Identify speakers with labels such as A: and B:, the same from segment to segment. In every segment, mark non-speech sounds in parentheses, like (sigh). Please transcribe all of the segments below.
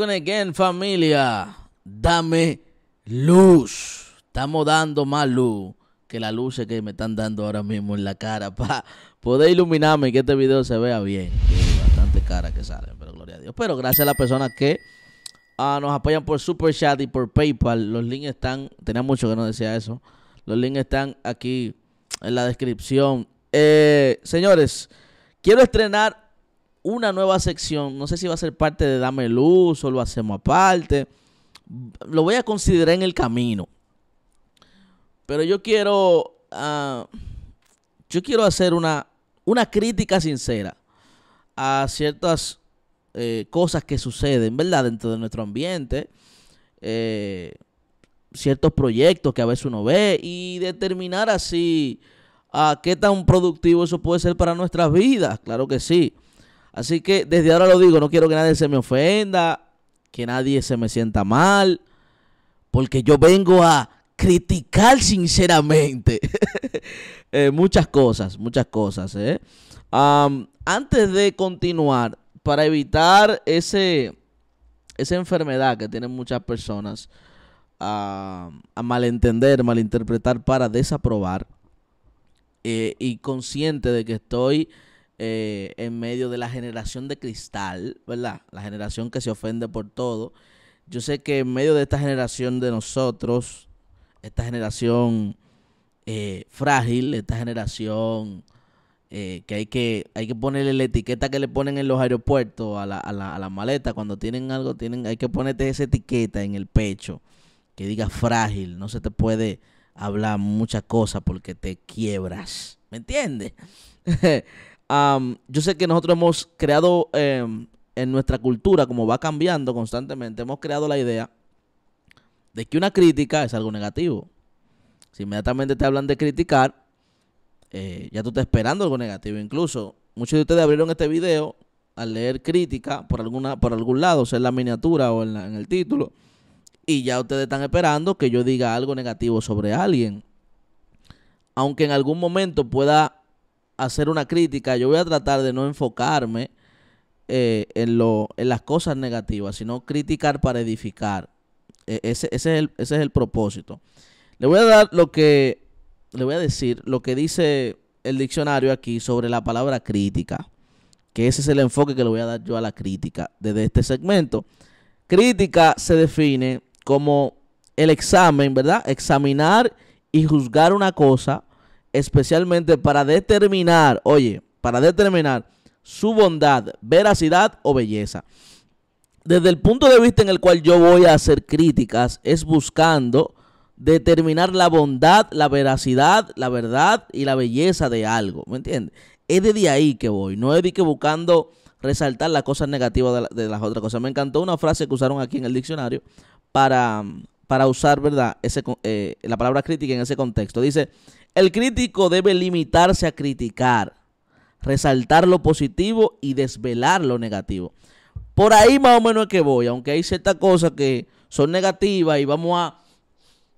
A: con again, familia. Dame luz. Estamos dando más luz que la luz que me están dando ahora mismo en la cara (laughs) para poder iluminarme y que este video se vea bien. bastante cara que salen, pero gloria a Dios. Pero gracias a las personas que ah, nos apoyan por Super Chat y por PayPal. Los links están, tenía mucho que no decía eso. Los links están aquí en la descripción. Eh, señores, quiero estrenar una nueva sección. No sé si va a ser parte de Dame Luz o lo hacemos aparte. Lo voy a considerar en el camino. Pero yo quiero. Ah, yo quiero hacer una, una crítica sincera a ciertas eh, cosas que suceden, ¿verdad? Dentro de nuestro ambiente. Eh, ciertos proyectos que a veces uno ve y determinar así a ah, qué tan productivo eso puede ser para nuestras vidas, claro que sí. Así que desde ahora lo digo, no quiero que nadie se me ofenda, que nadie se me sienta mal, porque yo vengo a criticar sinceramente (laughs) eh, muchas cosas, muchas cosas. ¿eh? antes de continuar, para evitar ese, esa enfermedad que tienen muchas personas a, malentender, malinterpretar para desaprobar, eh, y consciente de que estoy eh, en medio de la generación de cristal, ¿verdad? La generación que se ofende por todo. Yo sé que en medio de esta generación de nosotros, esta generación eh, frágil, esta generación eh, que, hay que hay que ponerle la etiqueta que le ponen en los aeropuertos a la, a la, a la maleta, cuando tienen algo, tienen hay que ponerte esa etiqueta en el pecho que diga frágil, no se te puede hablar muchas cosas porque te quiebras, ¿me entiendes? (laughs) yo sé que nosotros hemos creado em, en nuestra cultura, como va cambiando constantemente, hemos creado la idea de que una crítica es algo negativo. Si inmediatamente te hablan de criticar, eh, ya tú estás esperando algo negativo. Incluso muchos de ustedes abrieron este video al leer crítica por, alguna, por algún lado, sea en la miniatura o en el título, y ya ustedes están esperando que yo diga algo negativo sobre alguien. Aunque en algún momento pueda hacer una crítica, yo voy a tratar de no enfocarme eh, en, lo, en las cosas negativas, sino criticar para edificar. E, ese, ese, es el, ese es el propósito. Le voy a dar lo que, le voy a decir lo que dice el diccionario aquí sobre la palabra crítica, que ese es el enfoque que le voy a dar yo a la crítica desde este segmento. Crítica se define como el examen, ¿verdad? Examinar y juzgar una cosa especialmente para determinar, oye, para determinar su bondad, veracidad o belleza. Desde el punto de vista en el cual yo voy a hacer críticas es buscando determinar la bondad, la veracidad, la verdad y la belleza de algo, ¿me entiendes? Es desde ahí que voy, no es de que buscando resaltar las cosas negativas de, las otras cosas. Me encantó una frase que usaron aquí en el diccionario para, para usar, ¿verdad? Eh, la palabra crítica en ese contexto. Dice, el crítico debe limitarse a criticar, resaltar lo positivo y desvelar lo negativo. Por ahí más o menos es que voy, aunque hay ciertas cosas que son negativas y vamos a,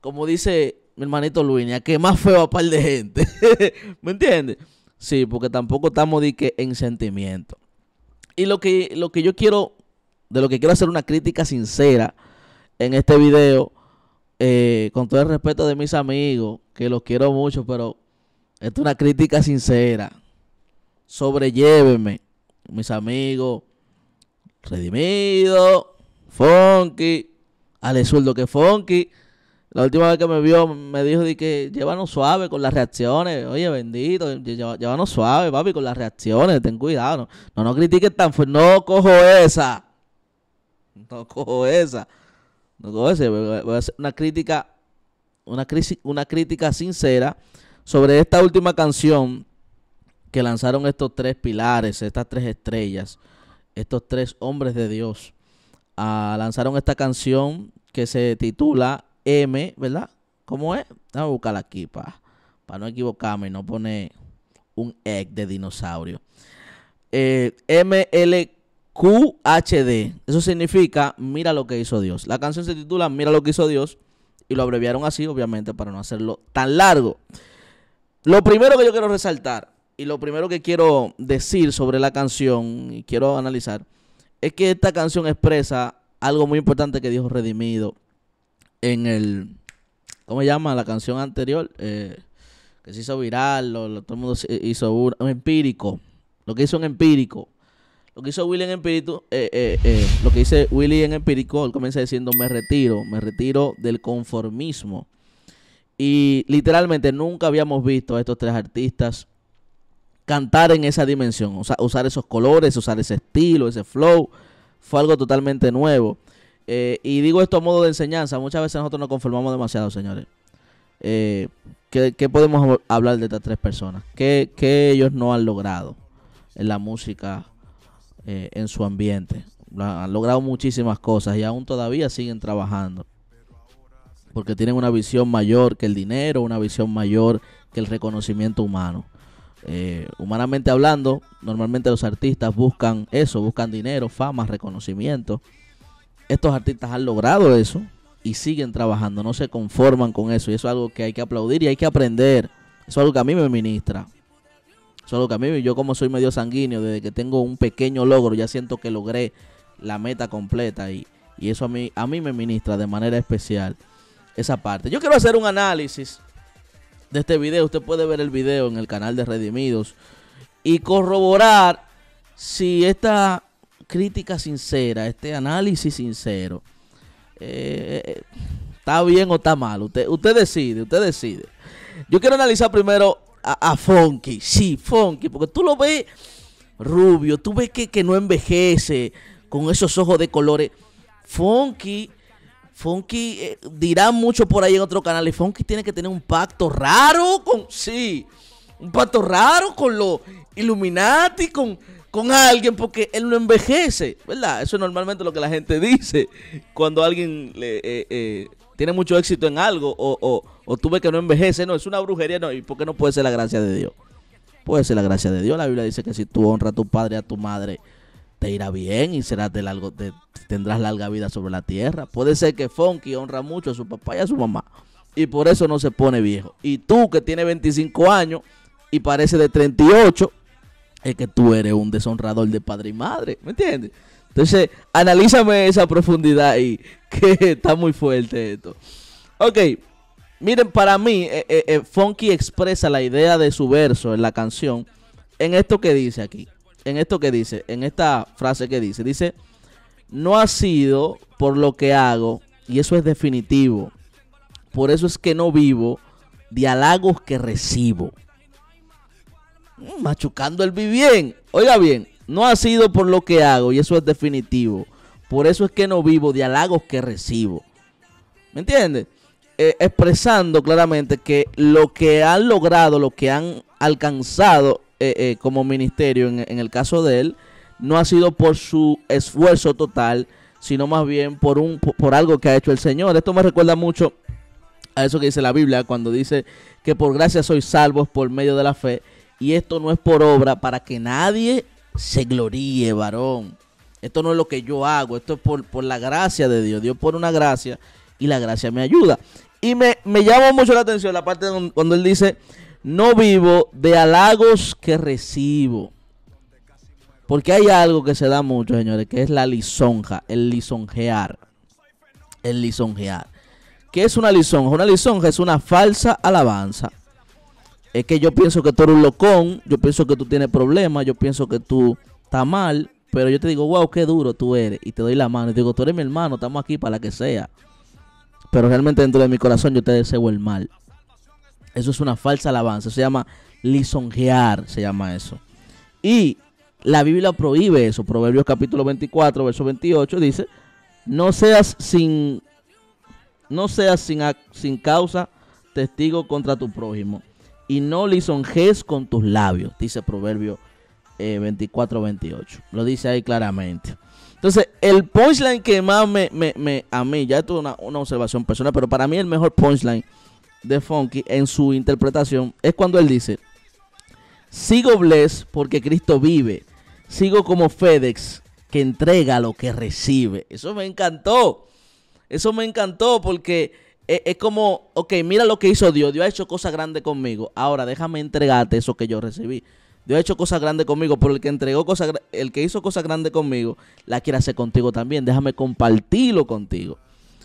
A: como dice mi hermanito Luis, a quemar más (laughs) feo a par de gente. (laughs) ¿Me entiendes? Sí, porque tampoco estamos de que en sentimiento. Y lo que, lo que yo quiero, de lo que quiero hacer una crítica sincera en este video, eh, con todo el respeto de mis amigos, que los quiero mucho, pero Esto es una crítica sincera. Sobrellévenme, mis amigos. Redimido, Funky, Ale sueldo que Funky. La última vez que me vio me dijo de que llévanos suave con las reacciones. Oye, bendito, llévanos suave, papi, con las reacciones. Ten cuidado. No, no, no critiques tan fuerte. No cojo esa. No cojo esa. No voy a hacer, una crítica, una, una crítica sincera sobre esta última canción que lanzaron estos tres pilares, estas tres estrellas, estos tres hombres de Dios. Ah, lanzaron esta canción que se titula M, ¿verdad? ¿Cómo es? Vamos a buscarla aquí para no equivocarme y no poner un egg de dinosaurio. Eh, ML QHD. Eso significa Mira lo que hizo Dios. La canción se titula Mira lo que hizo Dios y lo abreviaron así, obviamente, para no hacerlo tan largo. Lo primero que yo quiero resaltar y lo primero que quiero decir sobre la canción y quiero analizar es que esta canción expresa algo muy importante que dijo Redimido en el. ¿Cómo se llama? La canción anterior. Eh, que se hizo viral, lo, lo, todo el mundo hizo un empírico. Lo que hizo un empírico. Lo que hizo Willy en Empírico, eh, eh, eh, lo que dice Willy en él comienza diciendo, me retiro, me retiro del conformismo. Y literalmente nunca habíamos visto a estos tres artistas cantar en esa dimensión, o sea, usar esos colores, usar ese estilo, ese flow, fue algo totalmente nuevo. y digo esto a modo de enseñanza, muchas veces nosotros nos conformamos demasiado, señores. ¿qué, podemos hablar de estas tres personas? ¿Qué, ellos no han logrado en la música eh, en su ambiente. Han logrado muchísimas cosas y aún todavía siguen trabajando. Porque tienen una visión mayor que el dinero, una visión mayor que el reconocimiento humano. Eh, humanamente hablando, normalmente los artistas buscan eso, buscan dinero, fama, reconocimiento. Estos artistas han logrado eso y siguen trabajando, no se conforman con eso. Y eso es algo que hay que aplaudir y hay que aprender. Eso es algo que a mí me ministra. Solo que a mí, yo como soy medio sanguíneo, desde que tengo un pequeño logro, ya siento que logré la meta completa y, eso a mí, a mí me ministra de manera especial esa parte. Yo quiero hacer un análisis de este video. Usted puede ver el video en el canal de Redimidos y corroborar si esta crítica sincera, este análisis sincero, eh, eh, está bien o está mal. Usted, usted decide, usted decide. Yo quiero analizar primero a, Funky, sí, Funky, porque tú lo ves rubio, tú ves que, que no envejece con esos ojos de colores. Funky, Funky, eh, dirá mucho por ahí en otro canal, y Funky tiene que tener un pacto raro con, sí, un pacto raro con los Illuminati, con, con alguien, porque él no envejece, ¿verdad? Eso es normalmente lo que la gente dice cuando alguien le, eh, eh, tiene mucho éxito en algo o o tú ves que no envejece, no, es una brujería, no, ¿y por qué no puede ser la gracia de Dios? Puede ser la gracia de Dios. La Biblia dice que si tú honras a tu padre y a tu madre, te irá bien y serás de largo, tendrás larga vida sobre la tierra. Puede ser que Fonky honra mucho a su papá y a su mamá y por eso no se pone viejo. Y tú que tienes 25 años y parece de 38, es que tú eres un deshonrador de padre y madre, ¿me entiendes? Entonces, analízame esa profundidad y (laughs) que está muy fuerte esto. Ok, Miren, para mí, eh, eh, eh, Funky expresa la idea de su verso en la canción en esto que dice aquí, en esto que dice, en esta frase que dice. Dice, no ha sido por lo que hago, y eso es definitivo. Por eso es que no vivo de halagos que recibo. Mm, machucando el bien. Oiga bien, no ha sido por lo que hago, y eso es definitivo. Por eso es que no vivo de halagos que recibo. ¿Me entiendes? Eh, expresando claramente que lo que han logrado, lo que han alcanzado eh, eh, como ministerio en, el caso de él, no ha sido por su esfuerzo total, sino más bien por, un, por algo que ha hecho el Señor. Esto me recuerda mucho a eso que dice la Biblia cuando dice que por gracia sois salvos por medio de la fe y esto no es por obra para que nadie se gloríe, varón. Esto no es lo que yo hago, esto es por, la gracia de Dios. Dios por una gracia y la gracia me ayuda. Y me, me mucho la atención la parte cuando él dice, no vivo de halagos que recibo. Porque hay algo que se da mucho, señores, que es la lisonja, el lisonjear. El lisonjear. ¿Qué es una lisonja? Una lisonja es una falsa alabanza. Es que yo pienso que tú eres un locón, yo pienso que tú tienes problemas, yo pienso que tú estás mal, pero yo te digo, wow, qué duro tú eres, y te doy la mano, y te digo, tú eres mi hermano, estamos aquí para que sea pero realmente dentro de mi corazón yo te deseo el mal. Eso es una falsa alabanza, se llama lisonjear, se llama eso. Y la Biblia prohíbe eso. Proverbios capítulo 24, verso 28 dice, no seas sin no seas sin, sin causa testigo contra tu prójimo y no lisonjes con tus labios, dice Proverbio 24, eh, 28. Lo dice ahí claramente. Entonces, el punchline que más me, a mí, ya tuve una, una, observación personal, pero para mí el mejor punchline de Funky en su interpretación es cuando él dice, sigo bless porque Cristo vive, sigo como FedEx que entrega lo que recibe. Eso me encantó, eso me encantó porque e, es, como, ok, mira lo que hizo Dios, Dios ha hecho cosas grandes conmigo, ahora déjame entregarte eso que yo recibí. Dios ha hecho cosas grandes conmigo, pero el que entregó cosas, el que hizo cosas grandes conmigo, la quiere hacer contigo también. Déjame compartirlo contigo.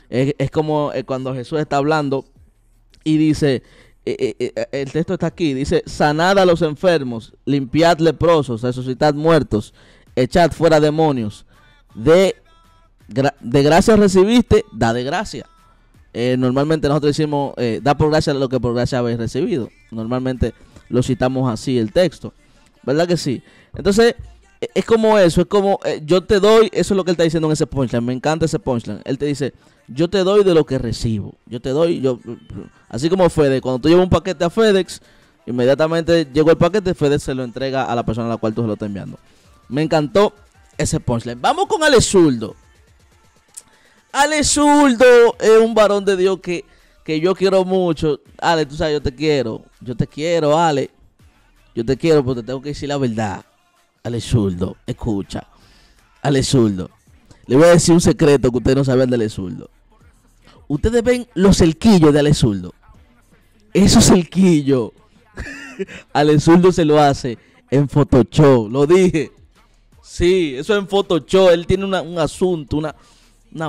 A: Es, como eh, cuando Jesús está hablando y dice, eh, eh, el texto está aquí, dice, sanad a los enfermos, limpiad leprosos, resucitad muertos, echad fuera demonios. De, de gracia recibiste, da de gracia. normalmente nosotros decimos, da por gracia lo que por gracia habéis recibido. Normalmente lo citamos así el texto. ¿Verdad que sí? Entonces, e, es como eso, es como eh, yo te doy, eso es lo que él está diciendo en ese punchline, me encanta ese punchline. Él te dice, yo te doy de lo que recibo, yo te doy, yo así como FedEx, cuando tú llevas un paquete a FedEx, inmediatamente llegó el paquete, FedEx se lo entrega a la persona a la cual tú se lo estás enviando. Me encantó ese punchline. Vamos con Ale Zurdo. Ale Zurdo es un varón de Dios que, que yo quiero mucho. Ale, tú sabes, yo te quiero, yo te quiero, Ale. Yo te quiero, pero te tengo que decir la verdad. Alex escucha. Alex Le voy a decir un secreto que ustedes no saben de Alex Ustedes ven los cerquillos de Alex Zurdo. Esos cerquillos. (laughs) Alex se lo hace en Photoshop. Lo dije. Sí, eso es en Photoshop. Él tiene un asunto, una,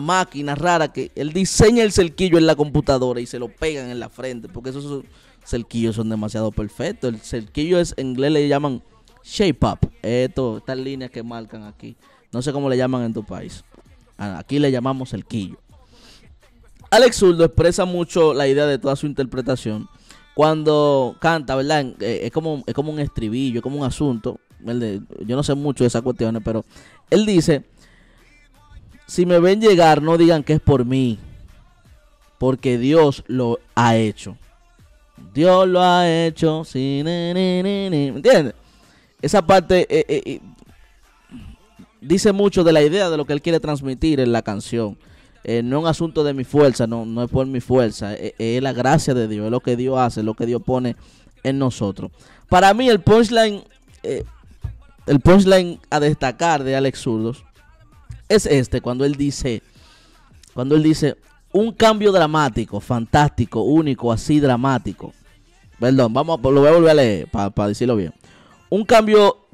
A: máquina rara que él diseña el cerquillo en la computadora y se lo pegan en la frente. Porque eso, es cerquillos son demasiado perfectos. El cerquillo es, en inglés le llaman shape up. Esto, estas líneas que marcan aquí. No sé cómo le llaman en tu país. Ah, aquí le llamamos cerquillo. Alex Zurdo expresa mucho la idea de toda su interpretación. Cuando canta, ¿verdad? Eh, es como, es como un estribillo, es como un asunto. Yo no sé mucho de esas cuestiones, pero él dice, si me ven llegar, no digan que es por mí, porque Dios lo ha hecho. Dios lo ha hecho. sin ¿Me entiendes? Esa parte eh, eh, eh, dice mucho de la idea de lo que él quiere transmitir en la canción. no es un asunto de mi fuerza, no, no es por mi fuerza, es, la gracia de Dios, es lo que Dios hace, lo que Dios pone en nosotros. Para mí el punchline, el punchline a destacar de Alex Zurdos es este, cuando él dice, cuando él dice, un cambio dramático, fantástico, único, así dramático. Perdón, vamos, lo voy a volver a leer para decirlo bien. Un cambio,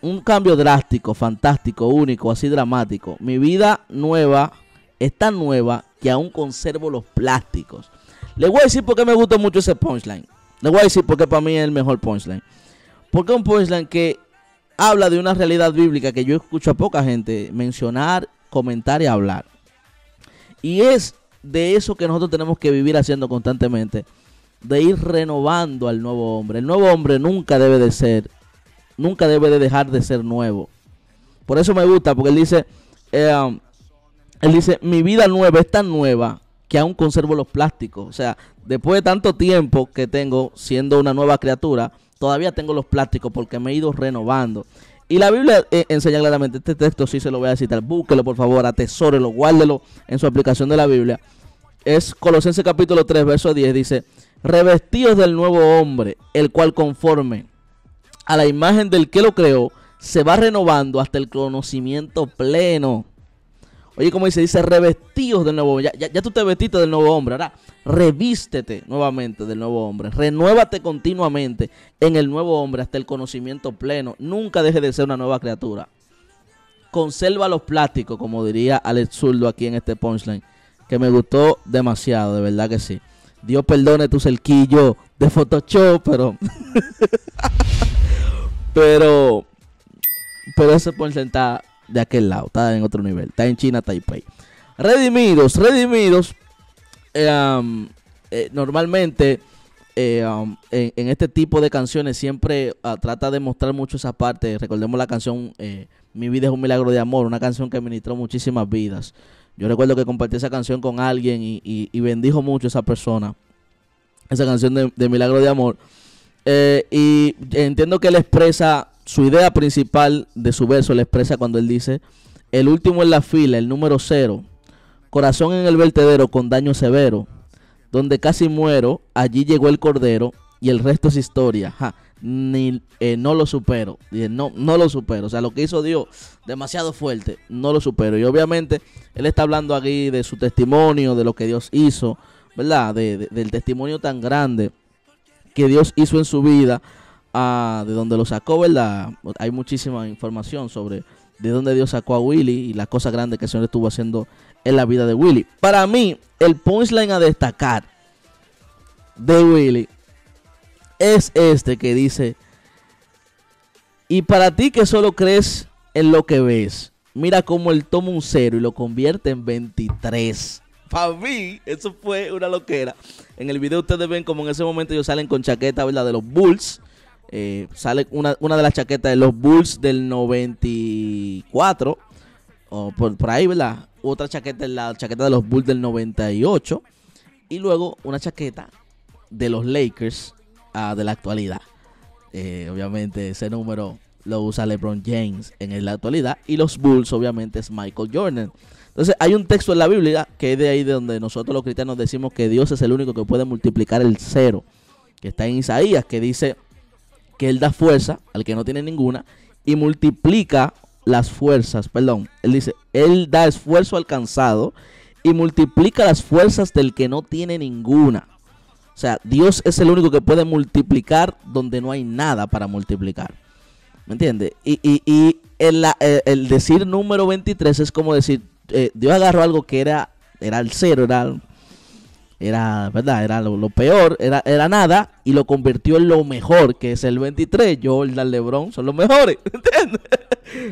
A: un cambio drástico, fantástico, único, así dramático. Mi vida nueva es tan nueva que aún conservo los plásticos. Le voy a decir por qué me gusta mucho ese punchline. Le voy a decir por qué para mí es el mejor punchline. Porque es un punchline que habla de una realidad bíblica que yo escucho a poca gente mencionar, comentar y hablar. Y es de eso que nosotros tenemos que vivir haciendo constantemente, de ir renovando al nuevo hombre. El nuevo hombre nunca debe de ser, nunca debe de dejar de ser nuevo. Por eso me gusta, porque él dice, eh, um, él dice, mi vida nueva es tan nueva que aún conservo los plásticos. O sea, después de tanto tiempo que tengo siendo una nueva criatura, todavía tengo los plásticos porque me he ido renovando. Y la Biblia eh, enseña claramente, este texto sí se lo voy a citar, búsquelo por favor, atesórelo, guárdelo en su aplicación de la Biblia. Es Colosenses capítulo 3, verso 10, dice, revestidos del nuevo hombre, el cual conforme a la imagen del que lo creó, se va renovando hasta el conocimiento pleno. Oye, como dice, dice revestidos del nuevo hombre. Ya, tú te vestiste del nuevo hombre, ¿verdad? revístete nuevamente del nuevo hombre, renuévate continuamente en el nuevo hombre hasta el conocimiento pleno, nunca deje de ser una nueva criatura. Conserva los plásticos, como diría Alex Zurdo aquí en este punchline, que me gustó demasiado, de verdad que sí. Dios perdone tu cerquillo de Photoshop, pero... (laughs) pero... Pero ese punchline está de aquel lado, está en otro nivel, está en China, Taipei. Redimidos, redimidos eh, eh, normalmente eh, en, este tipo de canciones siempre ah, trata de mostrar mucho esa parte. Recordemos la canción Mi vida es un milagro de amor, una canción que ministró muchísimas vidas. Yo recuerdo que compartí esa canción con alguien y, bendijo mucho a esa persona. Esa canción de, Milagro de Amor. y entiendo que él expresa su idea principal de su verso, le expresa cuando él dice, el último en la fila, el número cero, Corazón en el vertedero con daño severo. Donde casi muero, allí llegó el cordero y el resto es historia. ni, eh, no lo supero. no, no lo supero. O sea, lo que hizo Dios, demasiado fuerte, no lo supero. Y obviamente, él está hablando aquí de su testimonio, de lo que Dios hizo, ¿verdad? De, del testimonio tan grande que Dios hizo en su vida, ah, de donde lo sacó, ¿verdad? Hay muchísima información sobre de dónde Dios sacó a Willy y la cosa grande que el Señor estuvo haciendo en la vida de Willy. Para mí, el punchline a destacar de Willy es este que dice, y para ti que solo crees en lo que ves, mira cómo él toma un cero y lo convierte en 23. Para mí, eso fue una loquera. En el video ustedes ven como en ese momento ellos salen con chaqueta, ¿verdad? De los Bulls. Eh, sale una, de las chaquetas de los Bulls del 94. O por ahí, ¿verdad? otra chaqueta, la chaqueta de los Bulls del 98, y luego una chaqueta de los Lakers ah, de la actualidad. Eh, obviamente ese número lo usa LeBron James en la actualidad y los Bulls obviamente es Michael Jordan. Entonces hay un texto en la Biblia que es de ahí de donde nosotros los cristianos decimos que Dios es el único que puede multiplicar el cero, que está en Isaías, que dice que Él da fuerza al que no tiene ninguna y multiplica las fuerzas, perdón, él dice, él da esfuerzo alcanzado y multiplica las fuerzas del que no tiene ninguna. O sea, Dios es el único que puede multiplicar donde no hay nada para multiplicar. ¿Me entiendes? Y, eh, el, decir número 23 es como decir, eh, Dios agarró algo que era, era el cero, era era, ¿verdad? Era lo, peor, era, era nada, y lo convirtió en lo mejor, que es el 23. Jordan, LeBron son los mejores, (laughs) ¿entiendes?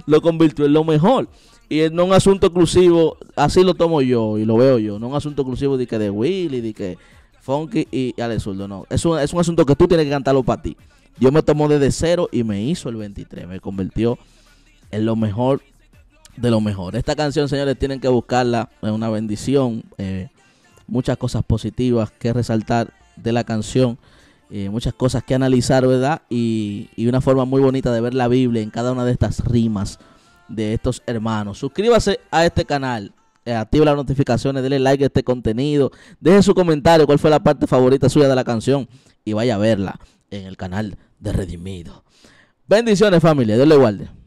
A: lo convirtió en lo mejor. Y no un asunto exclusivo, así lo tomo yo y lo veo yo, no un asunto exclusivo de que de Willy, de que Funky y Alex no. Es un, es un asunto que tú tienes que cantarlo para ti. yo me tomo desde cero y me hizo el 23, me convirtió en lo mejor de lo mejor. Esta canción, señores, tienen que buscarla, es una bendición. Eh, muchas cosas positivas que resaltar de la canción, eh, muchas cosas que analizar, ¿verdad? Y, una forma muy bonita de ver la Biblia en cada una de estas rimas de estos hermanos. Suscríbase a este canal eh, activa las notificaciones, dele like a este contenido, deje su comentario cuál fue la parte favorita suya de la canción y vaya a verla en el canal de Redimido. Bendiciones familia, Dios le guarde.